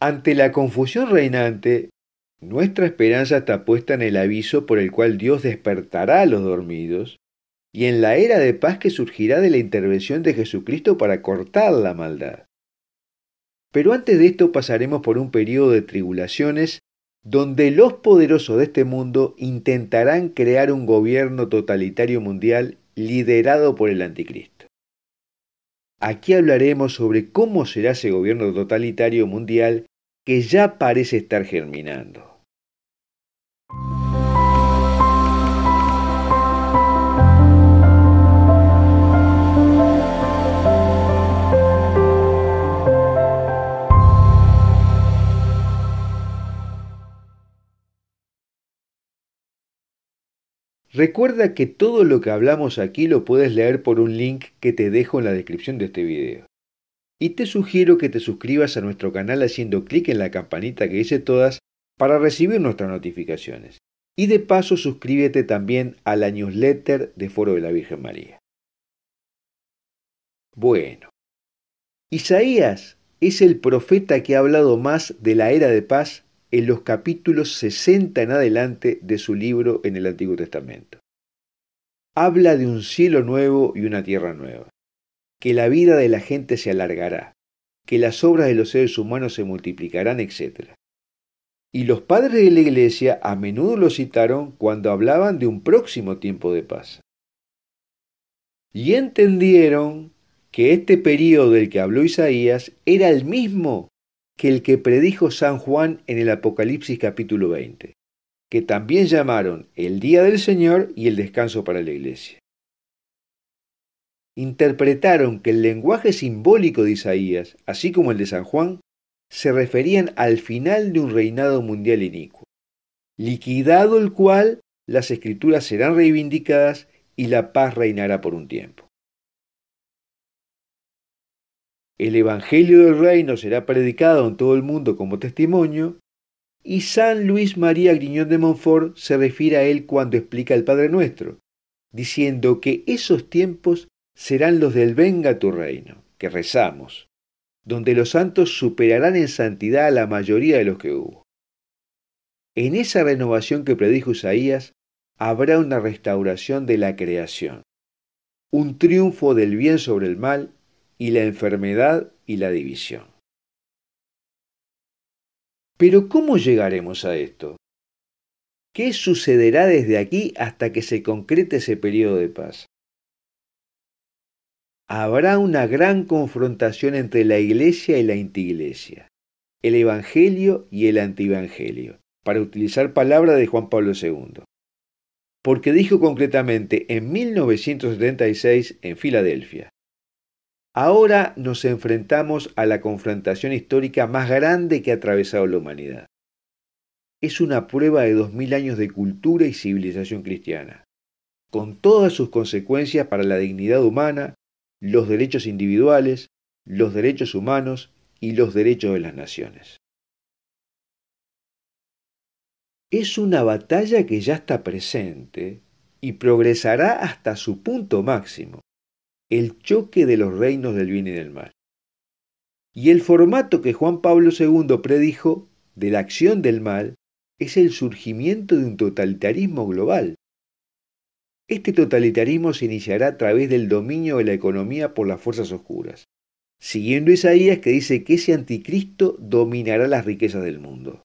Ante la confusión reinante, nuestra esperanza está puesta en el aviso por el cual Dios despertará a los dormidos y en la era de paz que surgirá de la intervención de Jesucristo para cortar la maldad. Pero antes de esto pasaremos por un periodo de tribulaciones donde los poderosos de este mundo intentarán crear un gobierno totalitario mundial liderado por el anticristo. Aquí hablaremos sobre cómo será ese gobierno totalitario mundial que ya parece estar germinando. Recuerda que todo lo que hablamos aquí lo puedes leer por un link que te dejo en la descripción de este video y te sugiero que te suscribas a nuestro canal haciendo clic en la campanita que dice todas para recibir nuestras notificaciones. Y de paso suscríbete también a la newsletter de Foro de la Virgen María. Bueno, Isaías es el profeta que ha hablado más de la era de paz en los capítulos 60 en adelante de su libro en el Antiguo Testamento. Habla de un cielo nuevo y una tierra nueva que la vida de la gente se alargará, que las obras de los seres humanos se multiplicarán, etc. Y los padres de la Iglesia a menudo lo citaron cuando hablaban de un próximo tiempo de paz. Y entendieron que este periodo del que habló Isaías era el mismo que el que predijo San Juan en el Apocalipsis capítulo 20, que también llamaron el día del Señor y el descanso para la iglesia interpretaron que el lenguaje simbólico de Isaías, así como el de San Juan, se referían al final de un reinado mundial inicuo, liquidado el cual las escrituras serán reivindicadas y la paz reinará por un tiempo. El Evangelio del Reino será predicado en todo el mundo como testimonio, y San Luis María Griñón de Montfort se refiere a él cuando explica el Padre Nuestro, diciendo que esos tiempos serán los del venga tu reino, que rezamos, donde los santos superarán en santidad a la mayoría de los que hubo. En esa renovación que predijo Isaías, habrá una restauración de la creación, un triunfo del bien sobre el mal y la enfermedad y la división. Pero ¿cómo llegaremos a esto? ¿Qué sucederá desde aquí hasta que se concrete ese periodo de paz? habrá una gran confrontación entre la iglesia y la antiglesia, el evangelio y el antievangelio, para utilizar palabras de Juan Pablo II. Porque dijo concretamente en 1976 en Filadelfia, Ahora nos enfrentamos a la confrontación histórica más grande que ha atravesado la humanidad. Es una prueba de dos mil años de cultura y civilización cristiana, con todas sus consecuencias para la dignidad humana, los derechos individuales, los derechos humanos y los derechos de las naciones. Es una batalla que ya está presente y progresará hasta su punto máximo, el choque de los reinos del bien y del mal. Y el formato que Juan Pablo II predijo de la acción del mal es el surgimiento de un totalitarismo global, este totalitarismo se iniciará a través del dominio de la economía por las fuerzas oscuras, siguiendo Isaías que dice que ese anticristo dominará las riquezas del mundo.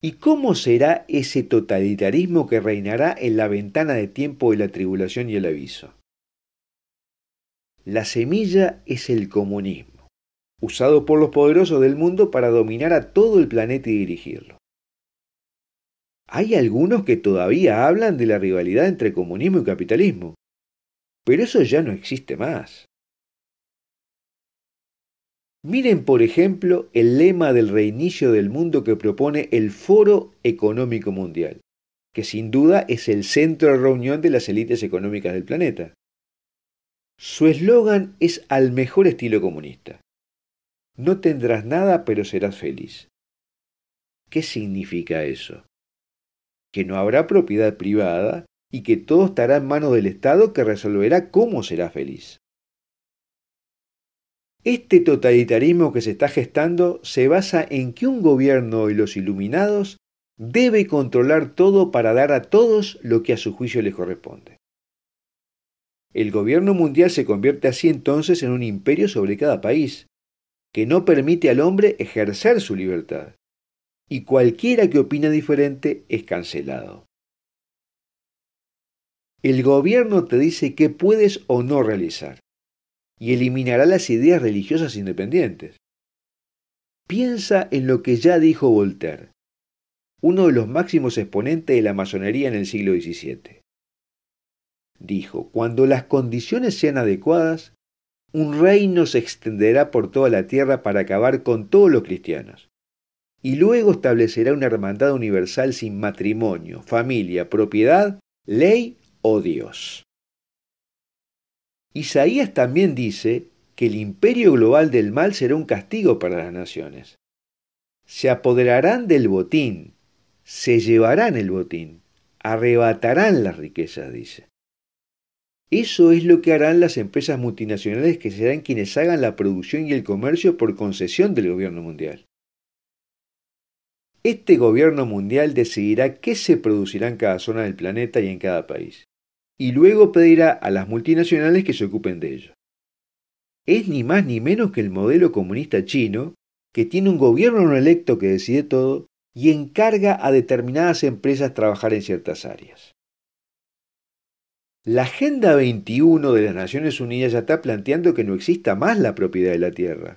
¿Y cómo será ese totalitarismo que reinará en la ventana de tiempo de la tribulación y el aviso? La semilla es el comunismo, usado por los poderosos del mundo para dominar a todo el planeta y dirigirlo. Hay algunos que todavía hablan de la rivalidad entre comunismo y capitalismo, pero eso ya no existe más. Miren, por ejemplo, el lema del reinicio del mundo que propone el Foro Económico Mundial, que sin duda es el centro de reunión de las élites económicas del planeta. Su eslogan es al mejor estilo comunista. No tendrás nada, pero serás feliz. ¿Qué significa eso? que no habrá propiedad privada y que todo estará en manos del Estado que resolverá cómo será feliz. Este totalitarismo que se está gestando se basa en que un gobierno y los iluminados debe controlar todo para dar a todos lo que a su juicio les corresponde. El gobierno mundial se convierte así entonces en un imperio sobre cada país, que no permite al hombre ejercer su libertad y cualquiera que opina diferente es cancelado. El gobierno te dice qué puedes o no realizar y eliminará las ideas religiosas independientes. Piensa en lo que ya dijo Voltaire, uno de los máximos exponentes de la masonería en el siglo XVII. Dijo, cuando las condiciones sean adecuadas, un reino se extenderá por toda la tierra para acabar con todos los cristianos y luego establecerá una hermandad universal sin matrimonio, familia, propiedad, ley o Dios. Isaías también dice que el imperio global del mal será un castigo para las naciones. Se apoderarán del botín, se llevarán el botín, arrebatarán las riquezas, dice. Eso es lo que harán las empresas multinacionales que serán quienes hagan la producción y el comercio por concesión del gobierno mundial. Este gobierno mundial decidirá qué se producirá en cada zona del planeta y en cada país, y luego pedirá a las multinacionales que se ocupen de ello. Es ni más ni menos que el modelo comunista chino, que tiene un gobierno no electo que decide todo y encarga a determinadas empresas trabajar en ciertas áreas. La Agenda 21 de las Naciones Unidas ya está planteando que no exista más la propiedad de la tierra.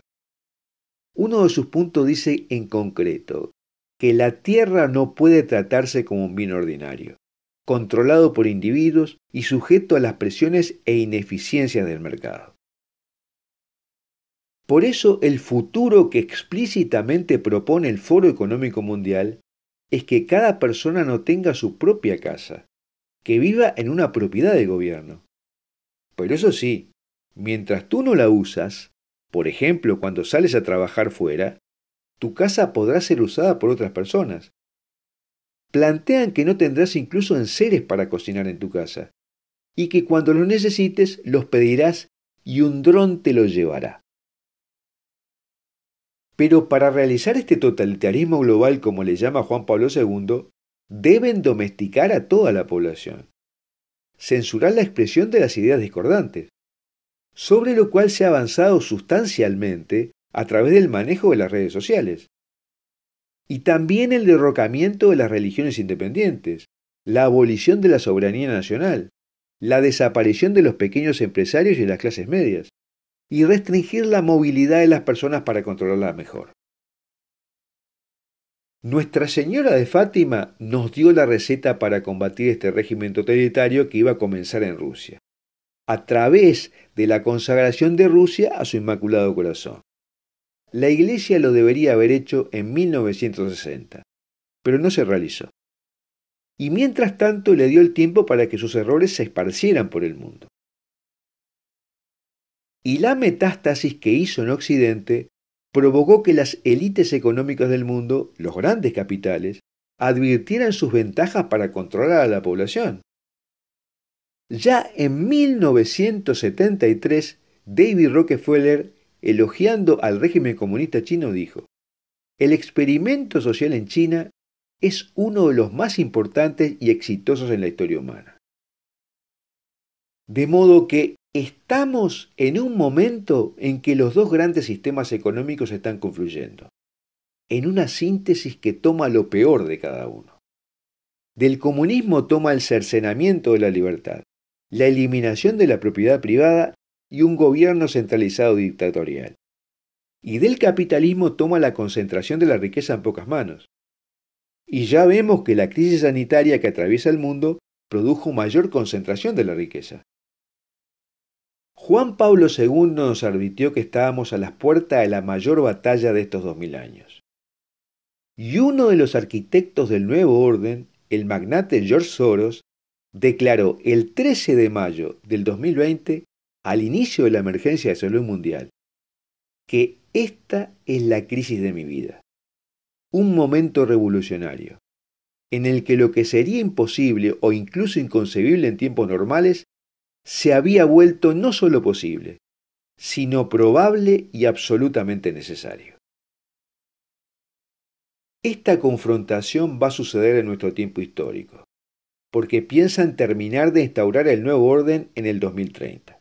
Uno de sus puntos dice en concreto que la tierra no puede tratarse como un bien ordinario, controlado por individuos y sujeto a las presiones e ineficiencias del mercado. Por eso el futuro que explícitamente propone el Foro Económico Mundial es que cada persona no tenga su propia casa, que viva en una propiedad del gobierno. Pero eso sí, mientras tú no la usas, por ejemplo cuando sales a trabajar fuera, tu casa podrá ser usada por otras personas. Plantean que no tendrás incluso enseres para cocinar en tu casa, y que cuando los necesites los pedirás y un dron te los llevará. Pero para realizar este totalitarismo global, como le llama Juan Pablo II, deben domesticar a toda la población, censurar la expresión de las ideas discordantes, sobre lo cual se ha avanzado sustancialmente a través del manejo de las redes sociales. Y también el derrocamiento de las religiones independientes, la abolición de la soberanía nacional, la desaparición de los pequeños empresarios y las clases medias, y restringir la movilidad de las personas para controlarla mejor. Nuestra Señora de Fátima nos dio la receta para combatir este régimen totalitario que iba a comenzar en Rusia, a través de la consagración de Rusia a su Inmaculado Corazón. La Iglesia lo debería haber hecho en 1960, pero no se realizó. Y mientras tanto le dio el tiempo para que sus errores se esparcieran por el mundo. Y la metástasis que hizo en Occidente provocó que las élites económicas del mundo, los grandes capitales, advirtieran sus ventajas para controlar a la población. Ya en 1973, David Rockefeller elogiando al régimen comunista chino, dijo, el experimento social en China es uno de los más importantes y exitosos en la historia humana. De modo que estamos en un momento en que los dos grandes sistemas económicos están confluyendo, en una síntesis que toma lo peor de cada uno. Del comunismo toma el cercenamiento de la libertad, la eliminación de la propiedad privada y un gobierno centralizado dictatorial. Y del capitalismo toma la concentración de la riqueza en pocas manos. Y ya vemos que la crisis sanitaria que atraviesa el mundo produjo mayor concentración de la riqueza. Juan Pablo II nos advirtió que estábamos a las puertas de la mayor batalla de estos dos mil años. Y uno de los arquitectos del nuevo orden, el magnate George Soros, declaró el 13 de mayo del 2020 al inicio de la emergencia de salud mundial que esta es la crisis de mi vida. Un momento revolucionario, en el que lo que sería imposible o incluso inconcebible en tiempos normales, se había vuelto no solo posible, sino probable y absolutamente necesario. Esta confrontación va a suceder en nuestro tiempo histórico, porque piensan terminar de instaurar el nuevo orden en el 2030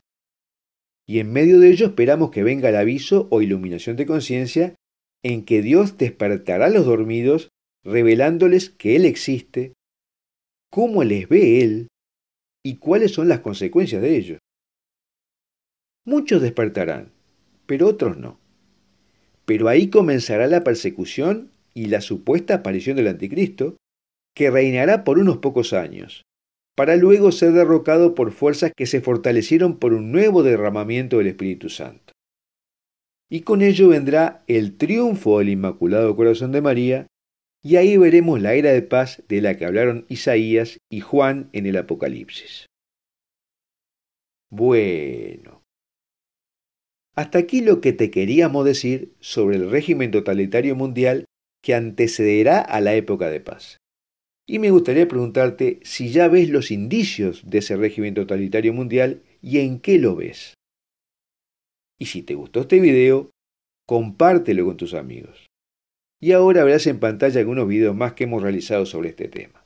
y en medio de ello esperamos que venga el aviso o iluminación de conciencia en que Dios despertará a los dormidos, revelándoles que Él existe, cómo les ve Él y cuáles son las consecuencias de ello. Muchos despertarán, pero otros no. Pero ahí comenzará la persecución y la supuesta aparición del anticristo, que reinará por unos pocos años para luego ser derrocado por fuerzas que se fortalecieron por un nuevo derramamiento del Espíritu Santo. Y con ello vendrá el triunfo del Inmaculado Corazón de María, y ahí veremos la era de paz de la que hablaron Isaías y Juan en el Apocalipsis. Bueno. Hasta aquí lo que te queríamos decir sobre el régimen totalitario mundial que antecederá a la época de paz. Y me gustaría preguntarte si ya ves los indicios de ese régimen totalitario mundial y en qué lo ves. Y si te gustó este video, compártelo con tus amigos. Y ahora verás en pantalla algunos videos más que hemos realizado sobre este tema.